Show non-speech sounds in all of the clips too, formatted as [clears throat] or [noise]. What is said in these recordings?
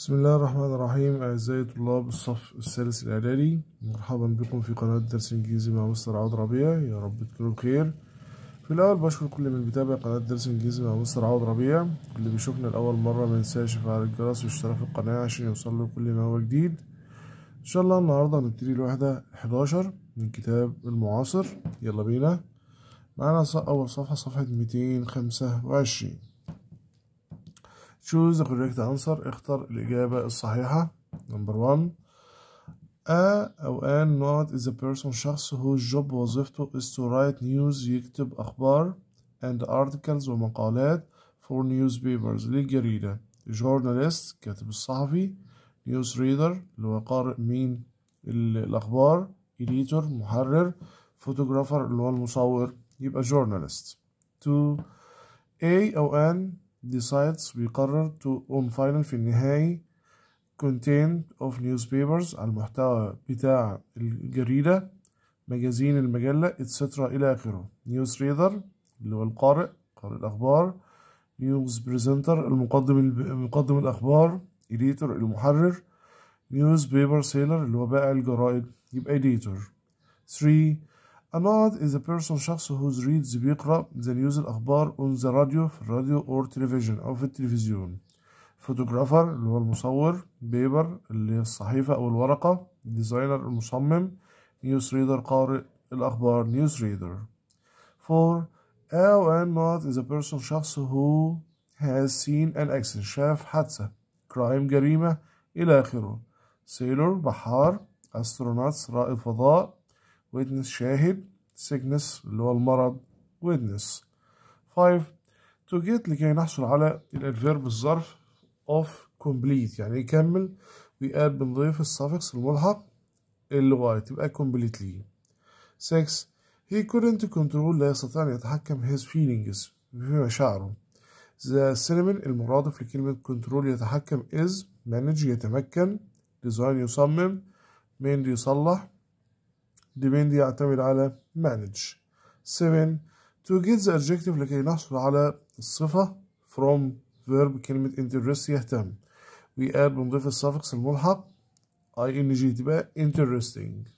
بسم الله الرحمن الرحيم أعزائي طلاب الصف الثالث الإعدادي مرحبا بكم في قناة درس إنجليزي مع مستر عوض ربيع يا رب تكونوا بخير في الأول بشكر كل من بيتابع قناة درس إنجليزي مع مستر عوض ربيع اللي بيشوفنا لأول مرة ما ينساش يفعل الجرس ويشترك في القناة عشان يوصل له كل ما هو جديد إن شاء الله النهاردة هنبتدي الوحدة 11 من كتاب المعاصر يلا بينا معانا أول صفحة صفحة 225 choose the correct answer اختر الإجابة الصحيحة number one A أو an not is a person شخص whose job وظيفته is to write news يكتب أخبار and articles ومقالات for newspapers للجريدة journalist كاتب الصحفي news reader اللي هو قارئ مين الأخبار editor محرر photographer اللي هو المصور يبقى journalist to A أو an decides بيقرر to on final في النهاية content of newspapers على المحتوى بتاع الجريدة مجازين المجلة etc إلى آخره news reader اللي هو القارئ قارئ الأخبار news presenter المقدم مقدم الأخبار editor المحرر newspaper seller سيلر اللي هو بائع الجرائد يبقى editor three A nod is a person شخص who reads بيقرأ the news الأخبار on the radio في الراديو or television أو في التلفزيون photographer اللي هو المصور paper اللي هي الصحيفة أو الورقة designer المصمم news reader قارئ الأخبار news reader for a and is a person شخص who has seen an accident شاف حادثة crime جريمة إلى آخره sailor بحار astronauts رائد فضاء witness شاهد sickness اللي هو المرض witness 5 to get لكي نحصل على الادفيرب الظرف of complete يعني يكمل add بنضيف السافكس الملحق اللي واي تبقى completely 6 he couldn't control لا يستطيع أن يتحكم his feelings في مشاعره the cinnamon المرادف لكلمة control يتحكم is manage يتمكن design يصمم mend يصلح ديبيند يعتمد على مانج 7 تو جيت ذا ادجكتيف لكي نحصل على الصفه فروم فيرب كلمه انترست يهتم وي اد بنضيف السفكس الملحق اي ان جي تبقى انترستنج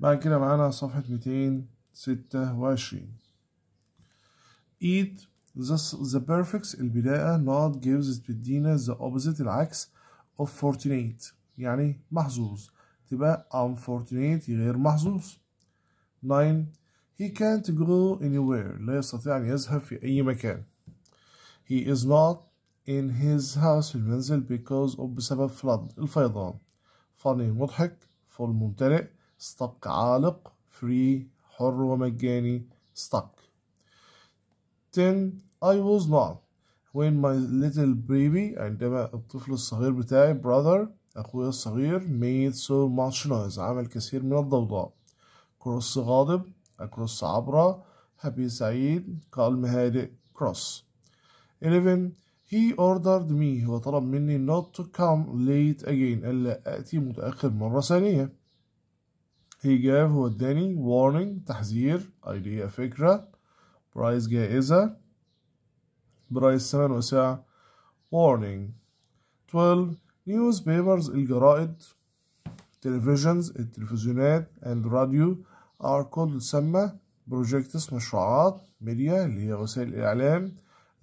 بعد كده معانا صفحة 226 eat the, the perfects البداية not gives بتدينا the opposite العكس of fortunate يعني محظوظ تبقى unfortunate غير محظوظ 9 he can't go anywhere لا يستطيع أن يذهب في أي مكان he is not in his house في المنزل because of بسبب flood الفيضان funny مضحك full ممتلئ stuck عالق free حر ومجاني stuck 10 I was not when my little baby عندما الطفل الصغير بتاعي brother أخويا الصغير made so much noise عمل كثير من الضوضاء كروس غاضب أكروس عبرة هابي سعيد كالم هادئ كروس 11 he ordered me هو طلب مني not to come late again ألا أتي متأخر مرة ثانية he gave هو اداني warning تحذير idea فكرة برايس جائزة price ثمن وساعة warning 12 نيوز بيبرز الجرائد تلفزيونز التلفزيونات الراديو ار كود تسمى بروجيكتس مشروعات ميديا اللي هي وسائل الإعلام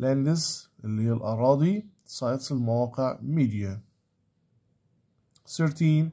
lands اللي هي الأراضي sites المواقع ميديا 13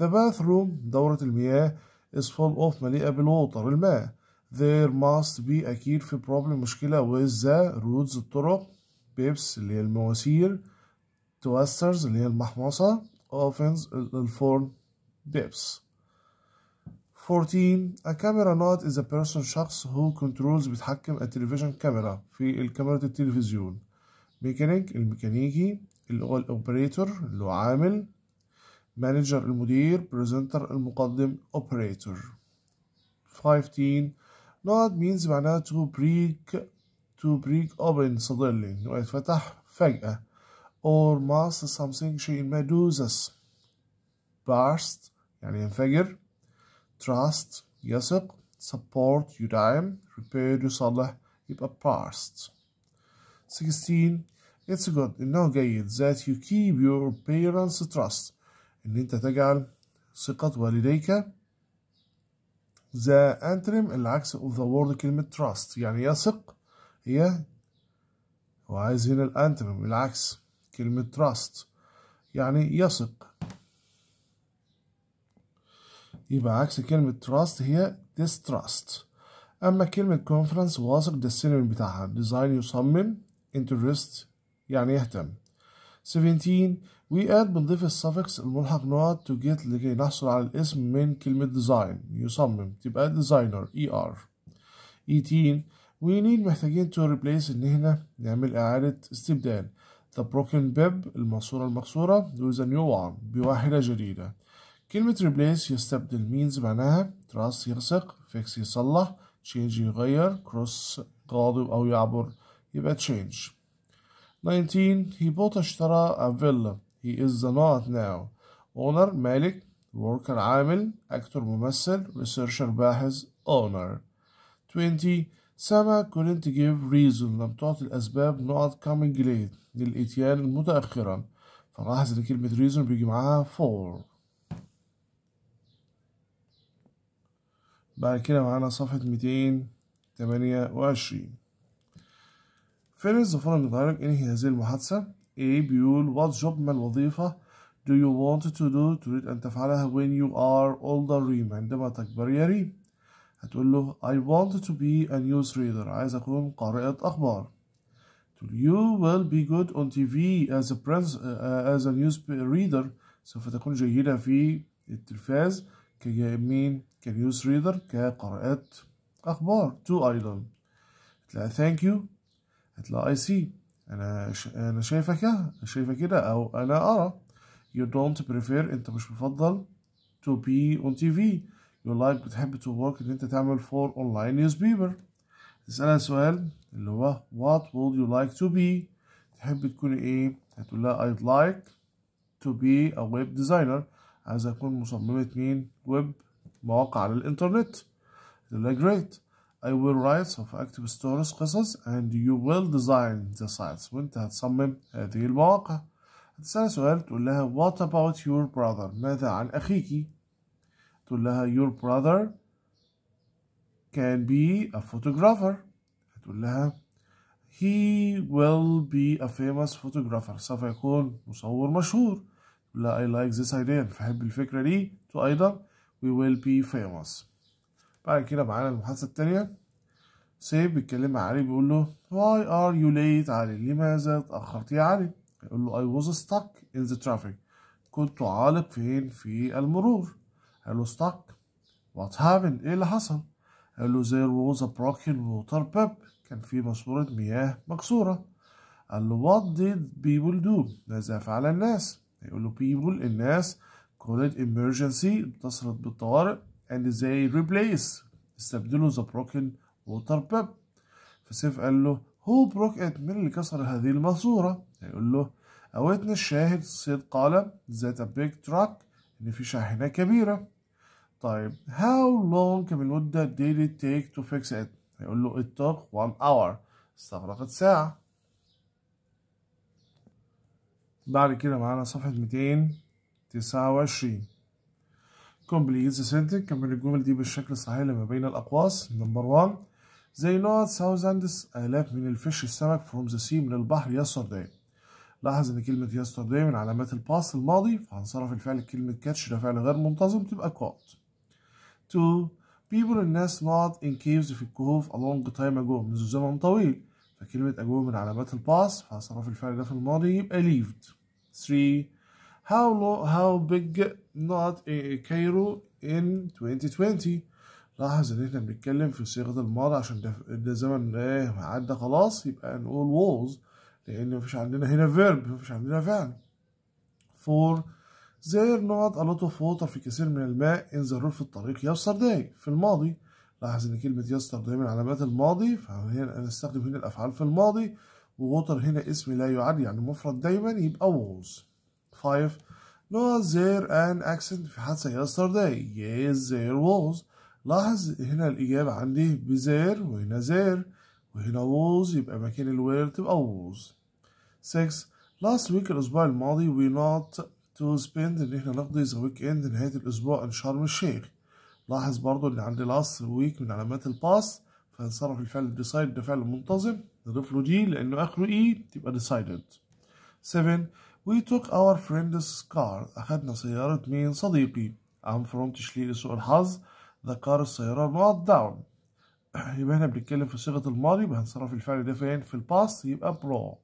The bathroom دورة المياه is full of مليئة بالوتر الماء There must be أكيد في problem مشكلة with the roads الطرق بيبس اللي هي المواسير توسترز اللي هي المحمصة اوفنز الفورم ديبس 14 a camera not is a person شخص who controls بيتحكم a television camera في الكاميرا التلفزيون ميكانيك الميكانيكي اللي هو الاوبريتور اللي هو عامل مانجر المدير بريزنتر المقدم اوبريتور 15 not means معناها to break to break open suddenly يتفتح فجأة or must something شيء ما do this burst يعني ينفجر trust يثق support يدعم repair يصلح يبقى burst 16 It's good إنه جيد that you keep your parents trust إن أنت تجعل ثقة والديك the antrim العكس of the word كلمة trust يعني يثق هي وعايز هنا الانترم العكس كلمة trust يعني يثق يبقى عكس كلمة trust هي distrust أما كلمة conference واثق ده السينما بتاعها design يصمم interest يعني يهتم 17 we add بنضيف السفكس الملحق نقط to get لكي نحصل على الاسم من كلمة design يصمم تبقى designer er 18 we need محتاجين to replace إن هنا نعمل إعادة استبدال The broken bib الماسورة المكسورة with a new one بواحدة جديدة كلمة replace يستبدل means معناها trust يرسق fix يصلح change يغير cross غاضب أو يعبر يبقى change 19 he bought اشترى a villa he is the not now owner مالك worker عامل actor ممثل researcher باحث owner 20 سما couldn't give reason لم تعطي الأسباب نقط coming late للإتيان متأخرا فلاحظ إن كلمة reason بيجي معاها for بعد كده معانا صفحة ميتين تمانية وعشرين فين الزفارة المتغيرك انهي هذه المحادثة A بيقول what job ما الوظيفة do you want to do تريد أن تفعلها when you are older ريم عندما تكبر يا ريم هتقول له I want to be a news reader عايز أكون قارئة أخبار تقول You will be good on TV as a, prince, uh, as a news reader سوف تكون جيدة في التلفاز كمين كنيوز ريدر كقراءة أخبار تو أيضا هتلاقي ثانك يو هتلاقي أي سي أنا ش... أنا شايفك شايفة كده أو أنا أرى you don't prefer أنت مش مفضل to be on TV You like? life happy to work ان انت تعمل for online newspaper تسألها سؤال اللي هو what would you like to be تحب تكون ايه هتقول لها i like to be a web designer As a اكون مصممة مين web مواقع على internet. تقول لها great I will write of active stories قصص and you will design the sites وانت هتصمم هذه المواقع هتسألها سؤال تقول لها what about your brother ماذا عن اخيكي تقول لها your brother can be a photographer هتقول لها he will be a famous photographer سوف يكون مصور مشهور تقول لها I like this idea فحب الفكرة دي تو أيضا we will be famous بعد كده معانا المحادثة التانية سيف بيتكلم مع علي بيقول له why are you late علي لماذا اتأخرت يا علي يقول له I was stuck in the traffic كنت عالق فين في المرور قال له stuck وات happened ايه اللي حصل قال له there was a broken water pump كان في ماسورة مياه مكسورة قال له what did people do ماذا فعل الناس يقول له people الناس called emergency اتصلت بالطوارئ and they replace استبدلوا the broken water pump فسيف قال له هو broke it من اللي كسر هذه الماسورة يقول له أوتنا الشاهد سيد قال ذات a big truck إن في شاحنة كبيرة طيب how long من المدة did it take to fix it هيقول له it took one hour استغرقت ساعة بعد كده معانا صفحة 229 complete the sentence كمل الجمل دي بالشكل الصحيح لما بين الأقواس نمبر one they not thousands آلاف من الفش السمك from the sea من البحر yesterday لاحظ ان كلمة yesterday من علامات الباس الماضي فهنصرف الفعل كلمة كاتش ده فعل غير منتظم تبقى كوت to people الناس بعض in caves في الكهوف a long time ago منذ زمن طويل فكلمة ago من علامات الباص فصرف الفعل ده في الماضي يبقى lived 3 how low how big not Cairo in 2020 لاحظ ان احنا بنتكلم في صيغة الماضي عشان ده, ده زمن ايه عدى خلاص يبقى نقول was لان مفيش عندنا هنا verb مفيش عندنا فعل 4 There not a lot of water في كثير من الماء in the road في الطريق yesterday في الماضي لاحظ ان كلمة yesterday من علامات الماضي فهنا نستخدم هنا الافعال في الماضي ووتر هنا اسم لا يعد يعني مفرد دايما يبقى was 5 not there an accident في حادثة yesterday yes there was لاحظ هنا الإجابة عندي بزير وهنا زير وهنا ووز يبقى مكان الوير تبقى ووز 6 last week الأسبوع الماضي we not تو سبيند ان احنا نقضي ذا ويك اند نهايه الاسبوع ان شرم الشيخ لاحظ برضو ان عندي لاست ويك من علامات الباس فهنصرف الفعل ديسايد ده فعل منتظم نضيف له دي لانه اخره اي e تبقى ديسايدد 7 we took our friend's car اخذنا سياره مين صديقي I'm from شلي لسوء الحظ ذا كار السياره not down [clears throat] يبقى هنا بنتكلم في صيغه الماضي يبقى الفعل ده فين في الباس يبقى بروك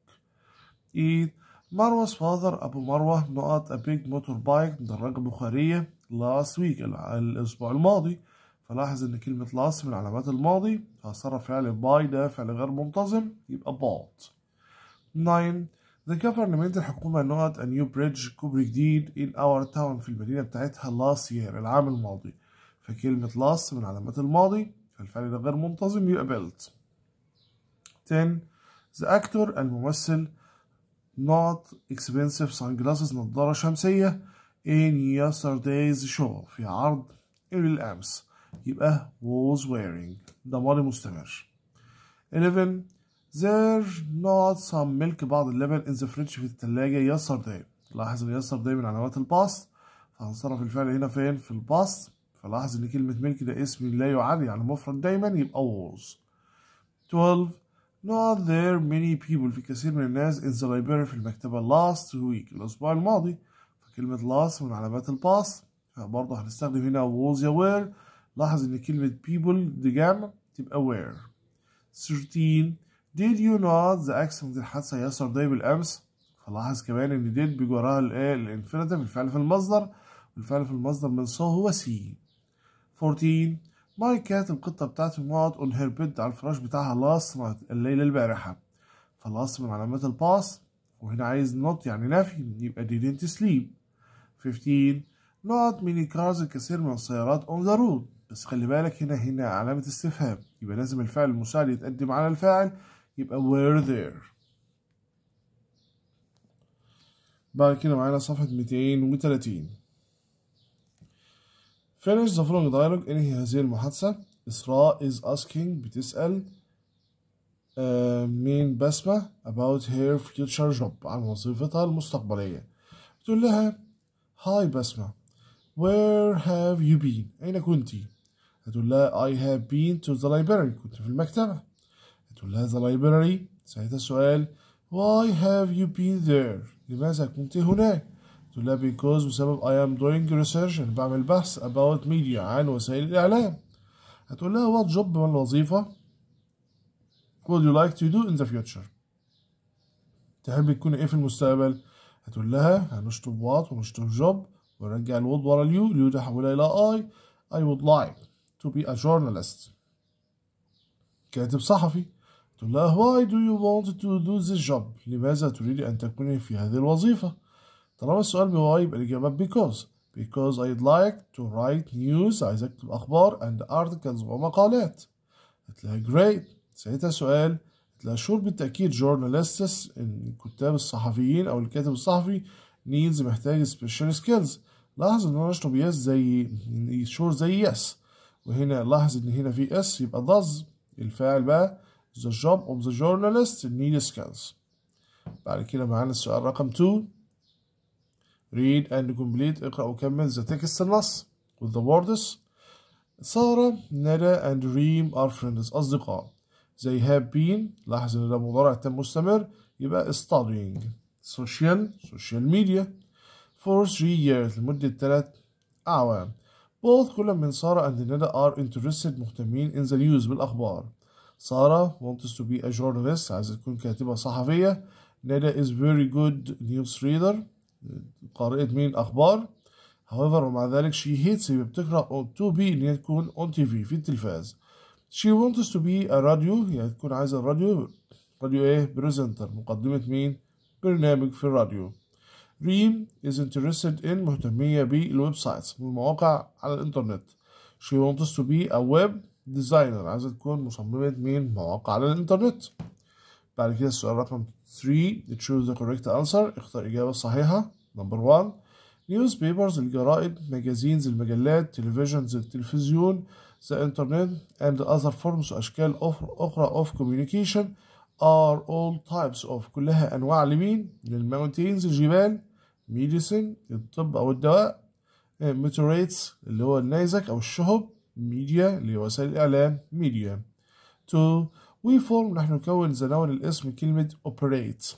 8 مروة فاذر أبو مروة نقط أبيج موتور بايك دراجه بخارية last ويك الأسبوع الماضي فلاحظ إن كلمة لاست من علامات الماضي فصار فعل باي ده فعل غير منتظم يبقى bought 9 The government الحكومة نقط a new bridge كوبري جديد in our town في المدينة بتاعتها last year العام الماضي فكلمة last من علامات الماضي فالفعل ده غير منتظم يبقى built 10 The actor الممثل not expensive sunglasses نظارة شمسية in yesterday's show في عرض الأمس يبقى was wearing ده ماضي مستمر 11 there not some milk بعض اللبن in the fridge في الثلاجة yesterday لاحظ ان yesterday من علامات الباست فهنصرف الفعل هنا فين في الباست فلاحظ ان كلمة ملك ده اسم لا يعري يعني مفرد دايما يبقى was 12 Not there many people في كثير من الناس in the library في المكتبة last week الأسبوع الماضي فكلمة last من علامات الباس فبرضه هنستخدم هنا was aware لاحظ إن كلمة people دي جمع تبقى where 13 did you not the accident الحادثة yesterday بالأمس فلاحظ كمان إن did بيجي وراها الانفينيتيف الفعل في المصدر والفعل في المصدر من saw هو see 14 ماي كانت القطة بتاعتي بنقعد اون هير بيد على الفراش بتاعها لاصمت الليلة البارحة فلاص من علامات الباص وهنا عايز نوت يعني نفي يبقى didn't sleep 15 not many cars الكثير من السيارات on the road بس خلي بالك هنا هنا علامة استفهام يبقى لازم الفعل المساعد يتقدم على الفاعل يبقى were there بعد كده معانا صفحة 230 Finish the following dialogue انهي هذه المحادثة إسراء is asking بتسأل uh, مين بسمة about her future job عن وظيفتها المستقبلية بتقول لها هاي بسمة where have you been أين كنتي هتقول لها I have been to the library كنت في المكتبة هتقول لها the library ساعتها السؤال Why have you been there لماذا كنت هناك تقول لها because بسبب I am doing research يعني بعمل بحث about media عن وسائل الإعلام هتقول لها what job ما الوظيفة would you like to do in the future تحب تكون إيه في المستقبل هتقول لها هنشطب what ونشطب job ونرجع الود ورا اليو اليو تحولها إلى I I would like to be a journalist كاتب صحفي تقول لها why do you want to do this job لماذا تريد أن تكوني في هذه الوظيفة طالما السؤال واي يبقى الإجابة because because I'd like to write news عايز أكتب أخبار and articles ومقالات هتلاقيها great ساعتها سؤال هتلاقي شور بالتأكيد journalists الكتاب الصحفيين أو الكاتب الصحفي needs محتاج special skills لاحظ إن هو مش بيس زي شور زي yes وهنا لاحظ إن هنا في اس يبقى does الفاعل بقى the job of the journalist need skills بعد كده معانا السؤال رقم 2 read and complete اقرأ وكمل the text النص with the words سارة ندى and ريم are friends أصدقاء they have been لاحظ إن ده مضارع تم مستمر يبقى studying social social media for three years لمدة ثلاث أعوام both كل من سارة and ندى are interested مهتمين in the news بالأخبار سارة wants to be a journalist عايزة تكون كاتبة صحفية ندى is very good news reader قارئة مين أخبار however ومع ذلك she hates هي بتكره to be إن هي تكون on TV في التلفاز she wants to be a radio هي يعني تكون عايزة الراديو راديو إيه بريزنتر مقدمة مين برنامج في الراديو ريم is interested in مهتمية بالويب سايتس والمواقع على الإنترنت she wants to be a web designer عايزة تكون مصممة مين مواقع على الإنترنت بعد كده السؤال رقم 3 choose the correct answer اختر إجابة صحيحة نمبر 1 newspapers الجرائد magazines المجلات televisions التلفزيون the internet and other forms وأشكال أخرى of communication are all types of كلها أنواع لمين للماونتينز الجبال medicine الطب أو الدواء meteorites اللي هو النيزك أو الشهب media اللي هو وسائل الإعلام media 2 وفورم نحن نكون زناون الاسم كلمة operate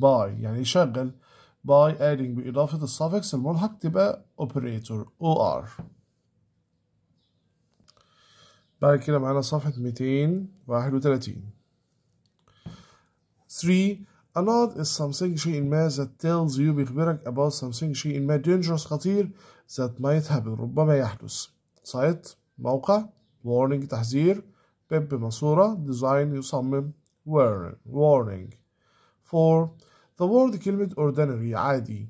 by يعني يشغل by adding بإضافة suffix الملحق تبقى operator or بعد كده معانا صفحة 231 3 A lot is something شيء ما that tells you بيخبرك about something شيء ما dangerous خطير that might happen ربما يحدث site موقع warning تحذير بيب ماسورة ديزاين يصمم warning for the word كلمة ordinary عادي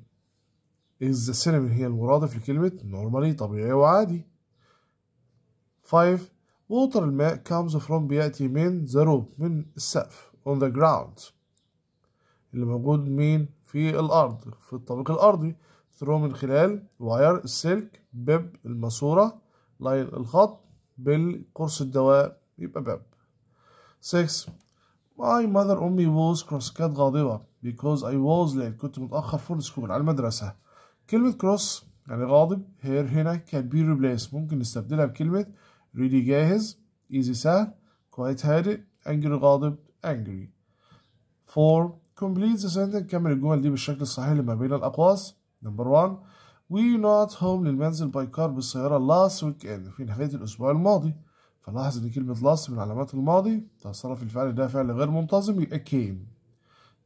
is the synonym هي المرادف لكلمة normally طبيعي وعادي 5 water الماء comes from بيأتي من the roof من السقف on the ground اللي موجود مين في الأرض في الطابق الأرضي through من خلال wire السلك بيب الماسورة لاين الخط بالقرص الدواء يبقى باب 6 My mother أمي was cross كانت غاضبة because I was late كنت متأخر for school على المدرسة كلمة cross يعني غاضب هير هنا can be replaced ممكن نستبدلها بكلمة ready جاهز easy سهل quite هادئ angry غاضب angry 4 complete the sentence كمل الجمل دي بالشكل الصحيح لما بين الأقواس number 1 we not home للمنزل by car بالسيارة last weekend في نهاية الأسبوع الماضي فلاحظ ان كلمة لص من علامات الماضي تصرف الفعل ده فعل غير منتظم يبقى came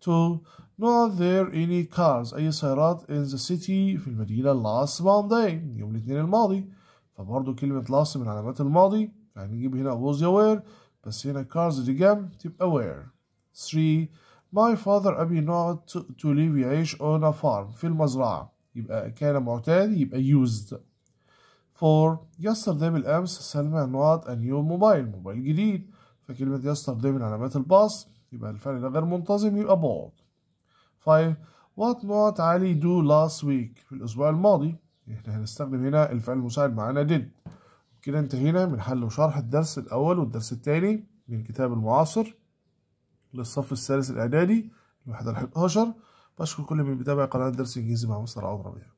to not there any cars أي سيارات in the city في المدينة last Monday يوم الاثنين الماضي فبرضه كلمة last من علامات الماضي يعني نجيب هنا was aware بس هنا cars دي جام تبقى where 3 my father أبي not to live يعيش on a farm في المزرعة يبقى كان معتاد يبقى used for yesterday بالأمس سلمى نوات a new موبايل موبايل جديد فكلمة yesterday من علامات الباص يبقى الفعل ده غير منتظم يبقى bought 5 what not علي do last week في الأسبوع الماضي احنا هنستخدم هنا الفعل المساعد معانا did كده انتهينا من حل وشرح الدرس الأول والدرس الثاني من كتاب المعاصر للصف الثالث الإعدادي الوحدة 11 بشكر كل من بيتابع قناة درس إنجليزي مع مستر عمر ربيع